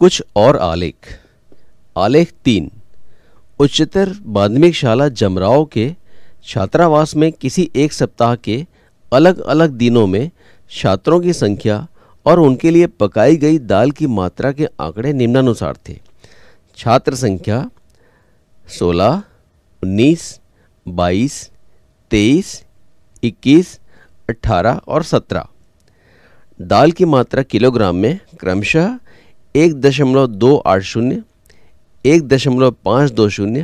कुछ और आलेख आलेख तीन उच्चतर माध्यमिक शाला जमराव के छात्रावास में किसी एक सप्ताह के अलग अलग दिनों में छात्रों की संख्या और उनके लिए पकाई गई दाल की मात्रा के आंकड़े निम्नानुसार थे छात्र संख्या 16, 19, 22, 23, 21, 18 और 17। दाल की मात्रा किलोग्राम में क्रमशः एक दशमलव दो आठ शून्य एक दशमलव पाँच दो शून्य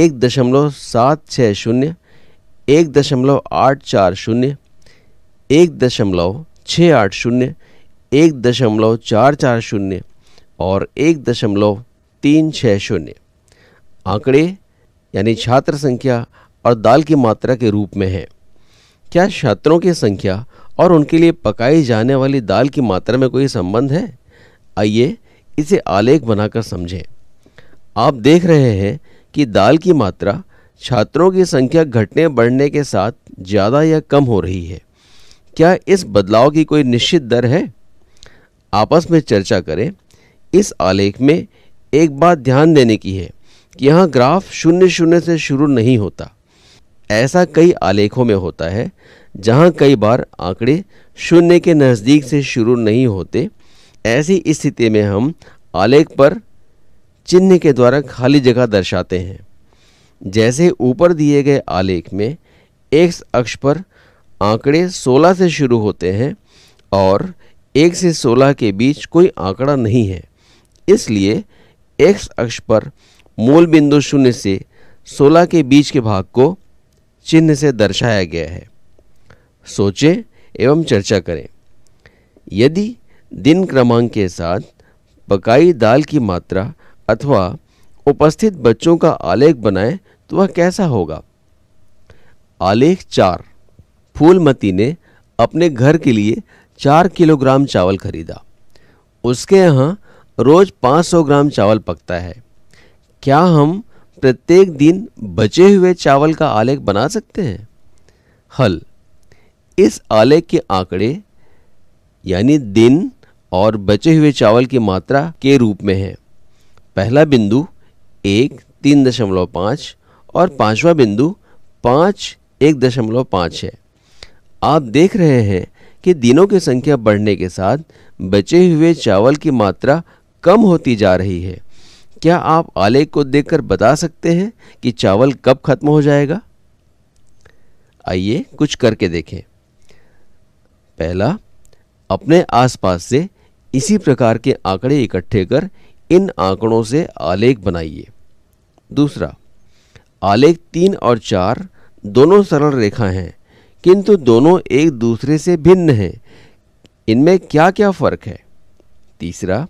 एक दशमलव सात छः शून्य एक दशमलव आठ चार शून्य एक दशमलव छः आठ शून्य एक दशमलव चार चार शून्य और एक दशमलव तीन छः शून्य आंकड़े यानी छात्र संख्या और दाल की मात्रा के रूप में है क्या छात्रों की संख्या और उनके लिए पकाई जाने वाली दाल की मात्रा में कोई संबंध है आइए इसे आलेख बनाकर समझें आप देख रहे हैं कि दाल की मात्रा छात्रों की संख्या घटने बढ़ने के साथ ज़्यादा या कम हो रही है क्या इस बदलाव की कोई निश्चित दर है आपस में चर्चा करें इस आलेख में एक बात ध्यान देने की है कि यहाँ ग्राफ शून्य शून्य से शुरू नहीं होता ऐसा कई आलेखों में होता है जहाँ कई बार आंकड़े शून्य के नज़दीक से शुरू नहीं होते ऐसी स्थिति में हम आलेख पर चिन्ह के द्वारा खाली जगह दर्शाते हैं जैसे ऊपर दिए गए आलेख में एक अक्ष पर आंकड़े 16 से शुरू होते हैं और 1 से 16 के बीच कोई आंकड़ा नहीं है इसलिए एक अक्ष पर मूल बिंदु शून्य से 16 के बीच के भाग को चिन्ह से दर्शाया गया है सोचें एवं चर्चा करें यदि दिन क्रमांक के साथ पकाई दाल की मात्रा अथवा उपस्थित बच्चों का आलेख बनाएं तो वह कैसा होगा आलेख चार फूलमती ने अपने घर के लिए चार किलोग्राम चावल खरीदा उसके यहाँ रोज 500 ग्राम चावल पकता है क्या हम प्रत्येक दिन बचे हुए चावल का आलेख बना सकते हैं हल इस आलेख के आंकड़े यानी दिन और बचे हुए चावल की मात्रा के रूप में है पहला बिंदु एक तीन दशमलव पाँच और पांचवा बिंदु पाँच एक दशमलव पाँच है आप देख रहे हैं कि दिनों की संख्या बढ़ने के साथ बचे हुए चावल की मात्रा कम होती जा रही है क्या आप आलेख को देखकर बता सकते हैं कि चावल कब खत्म हो जाएगा आइए कुछ करके देखें पहला अपने आसपास से इसी प्रकार के आंकड़े इकट्ठे कर इन आंकड़ों से आलेख बनाइए दूसरा आलेख तीन और चार दोनों सरल रेखा हैं किंतु दोनों एक दूसरे से भिन्न हैं इनमें क्या क्या फर्क है तीसरा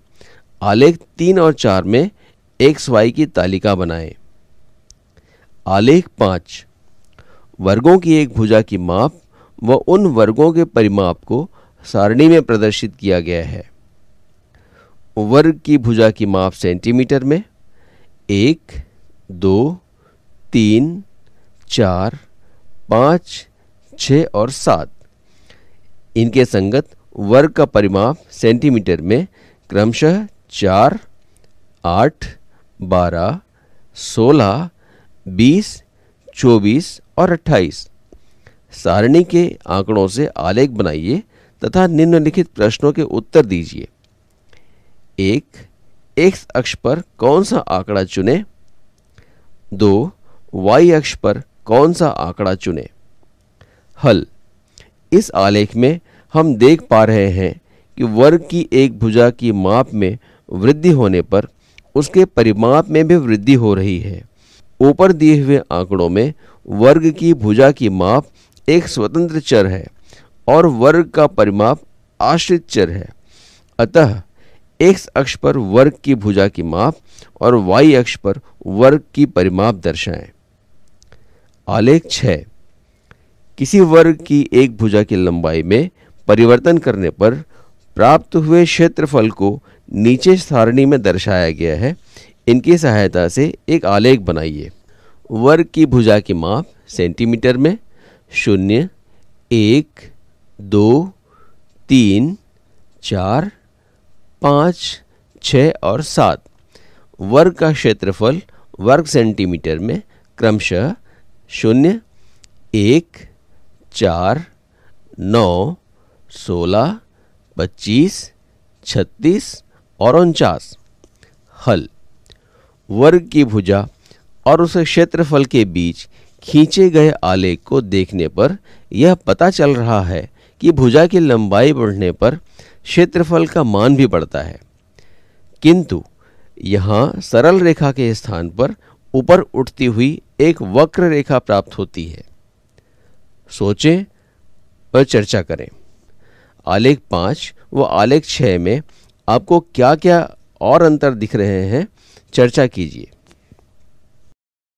आलेख तीन और चार में एक्स वाई की तालिका बनाएं। आलेख पांच वर्गों की एक भुजा की माप व उन वर्गों के परिमाप को सारणी में प्रदर्शित किया गया है वर्ग की भुजा की माप सेंटीमीटर में एक दो तीन चार पाँच छ और सात इनके संगत वर्ग का परिमाप सेंटीमीटर में क्रमशः चार आठ बारह सोलह बीस चौबीस और अट्ठाईस सारणी के आंकड़ों से आलेख बनाइए तथा निम्नलिखित प्रश्नों के उत्तर दीजिए एक एक्स अक्ष पर कौन सा आंकड़ा चुने दो वाई अक्ष पर कौन सा आंकड़ा चुने हल इस आलेख में हम देख पा रहे हैं कि वर्ग की एक भुजा की माप में वृद्धि होने पर उसके परिमाप में भी वृद्धि हो रही है ऊपर दिए हुए आंकड़ों में वर्ग की भुजा की माप एक स्वतंत्र चर है और वर्ग का परिमाप आश्रित चर है अतः एक्स अक्ष पर वर्ग की भुजा की माप और वाई अक्ष पर वर्ग की परिमाप दर्शाएं आलेख छ किसी वर्ग की एक भुजा की लंबाई में परिवर्तन करने पर प्राप्त हुए क्षेत्रफल को नीचे सारणी में दर्शाया गया है इनकी सहायता से एक आलेख बनाइए वर्ग की भुजा की माप सेंटीमीटर में शून्य एक दो तीन चार पाँच छः और सात वर्ग का क्षेत्रफल वर्ग सेंटीमीटर में क्रमशः शून्य एक चार नौ सोलह पच्चीस छत्तीस और उनचास हल वर्ग की भुजा और उस क्षेत्रफल के बीच खींचे गए आलेख को देखने पर यह पता चल रहा है कि भुजा की लंबाई बढ़ने पर क्षेत्रफल का मान भी बढ़ता है किंतु यहाँ सरल रेखा के स्थान पर ऊपर उठती हुई एक वक्र रेखा प्राप्त होती है सोचें और चर्चा करें आलेख पाँच व आलेख छः में आपको क्या क्या और अंतर दिख रहे हैं चर्चा कीजिए